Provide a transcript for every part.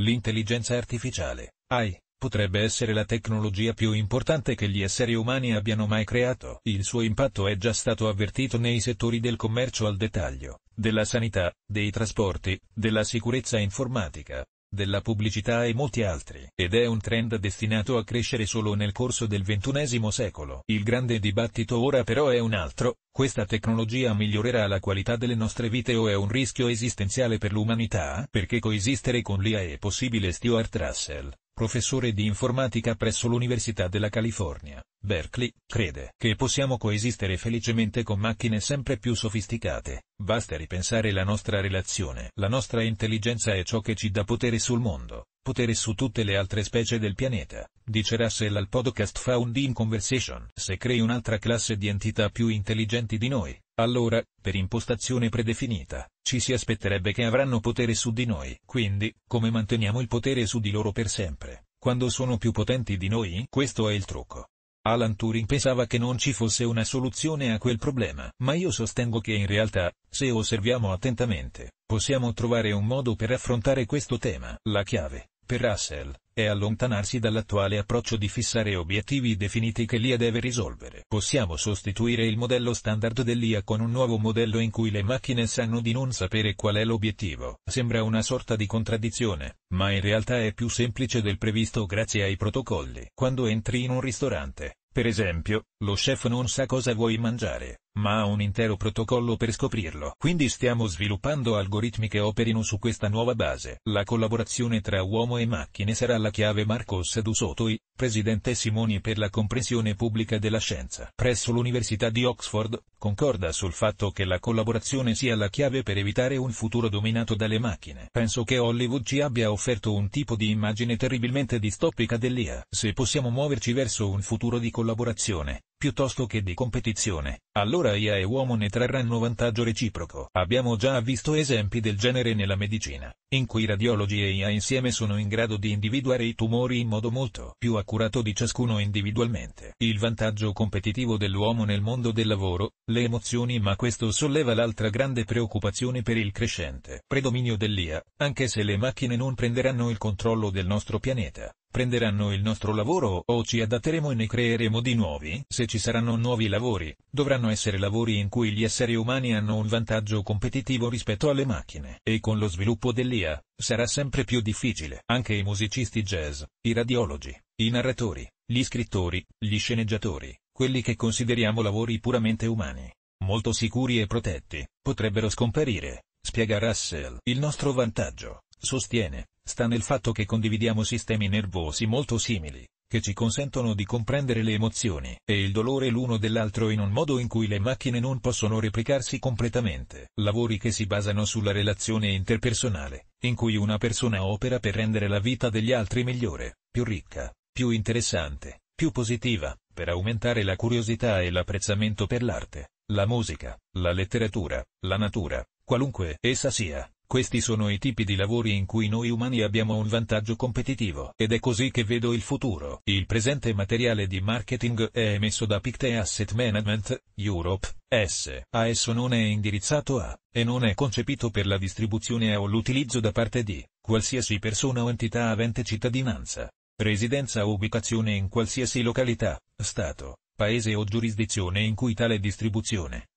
L'intelligenza artificiale, AI, potrebbe essere la tecnologia più importante che gli esseri umani abbiano mai creato. Il suo impatto è già stato avvertito nei settori del commercio al dettaglio, della sanità, dei trasporti, della sicurezza informatica, della pubblicità e molti altri, ed è un trend destinato a crescere solo nel corso del XXI secolo. Il grande dibattito ora però è un altro, questa tecnologia migliorerà la qualità delle nostre vite o è un rischio esistenziale per l'umanità? Perché coesistere con l'IA è possibile Stuart Russell, professore di informatica presso l'Università della California, Berkeley, crede che possiamo coesistere felicemente con macchine sempre più sofisticate, basta ripensare la nostra relazione. La nostra intelligenza è ciò che ci dà potere sul mondo, potere su tutte le altre specie del pianeta, dice Russell al podcast Found in Conversation. Se crei un'altra classe di entità più intelligenti di noi, allora, per impostazione predefinita, ci si aspetterebbe che avranno potere su di noi, quindi, come manteniamo il potere su di loro per sempre, quando sono più potenti di noi? Questo è il trucco. Alan Turing pensava che non ci fosse una soluzione a quel problema, ma io sostengo che in realtà, se osserviamo attentamente, possiamo trovare un modo per affrontare questo tema. La chiave, per Russell, è allontanarsi dall'attuale approccio di fissare obiettivi definiti che l'IA deve risolvere. Possiamo sostituire il modello standard dell'IA con un nuovo modello in cui le macchine sanno di non sapere qual è l'obiettivo. Sembra una sorta di contraddizione, ma in realtà è più semplice del previsto grazie ai protocolli. Quando entri in un ristorante, per esempio, lo chef non sa cosa vuoi mangiare, ma ha un intero protocollo per scoprirlo. Quindi stiamo sviluppando algoritmi che operino su questa nuova base. La collaborazione tra uomo e macchine sarà la chiave Marcos Dusotoi, presidente Simoni per la comprensione pubblica della scienza. Presso l'Università di Oxford, concorda sul fatto che la collaborazione sia la chiave per evitare un futuro dominato dalle macchine. Penso che Hollywood ci abbia offerto un tipo di immagine terribilmente distopica dell'IA. Se possiamo muoverci verso un futuro di collaborazione, piuttosto che di competizione, allora IA e uomo ne trarranno vantaggio reciproco. Abbiamo già visto esempi del genere nella medicina, in cui radiologi e IA insieme sono in grado di individuare i tumori in modo molto più accurato di ciascuno individualmente. Il vantaggio competitivo dell'uomo nel mondo del lavoro, le emozioni ma questo solleva l'altra grande preoccupazione per il crescente predominio dell'IA, anche se le macchine non prenderanno il controllo del nostro pianeta, Prenderanno il nostro lavoro o ci adatteremo e ne creeremo di nuovi? Se ci saranno nuovi lavori, dovranno essere lavori in cui gli esseri umani hanno un vantaggio competitivo rispetto alle macchine. E con lo sviluppo dell'IA, sarà sempre più difficile. Anche i musicisti jazz, i radiologi, i narratori, gli scrittori, gli sceneggiatori, quelli che consideriamo lavori puramente umani, molto sicuri e protetti, potrebbero scomparire, spiega Russell. Il nostro vantaggio, sostiene, sta nel fatto che condividiamo sistemi nervosi molto simili, che ci consentono di comprendere le emozioni e il dolore l'uno dell'altro in un modo in cui le macchine non possono replicarsi completamente. Lavori che si basano sulla relazione interpersonale, in cui una persona opera per rendere la vita degli altri migliore, più ricca, più interessante, più positiva, per aumentare la curiosità e l'apprezzamento per l'arte, la musica, la letteratura, la natura, qualunque essa sia. Questi sono i tipi di lavori in cui noi umani abbiamo un vantaggio competitivo ed è così che vedo il futuro. Il presente materiale di marketing è emesso da Pictet Asset Management, Europe, S. A esso non è indirizzato a, e non è concepito per la distribuzione o l'utilizzo da parte di, qualsiasi persona o entità avente cittadinanza, residenza o ubicazione in qualsiasi località, stato, paese o giurisdizione in cui tale distribuzione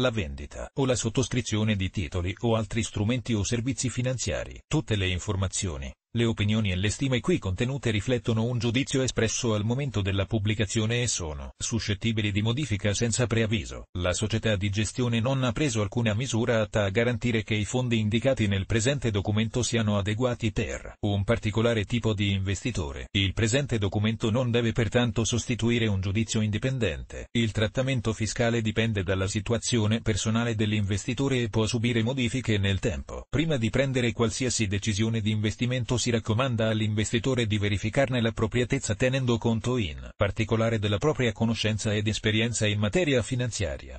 la vendita o la sottoscrizione di titoli o altri strumenti o servizi finanziari. Tutte le informazioni, le opinioni e le stime qui contenute riflettono un giudizio espresso al momento della pubblicazione e sono suscettibili di modifica senza preavviso. La società di gestione non ha preso alcuna misura atta a garantire che i fondi indicati nel presente documento siano adeguati per un particolare tipo di investitore. Il presente documento non deve pertanto sostituire un giudizio indipendente. Il trattamento fiscale dipende dalla situazione situazione personale dell'investitore e può subire modifiche nel tempo. Prima di prendere qualsiasi decisione di investimento si raccomanda all'investitore di verificarne l'appropriatezza tenendo conto in particolare della propria conoscenza ed esperienza in materia finanziaria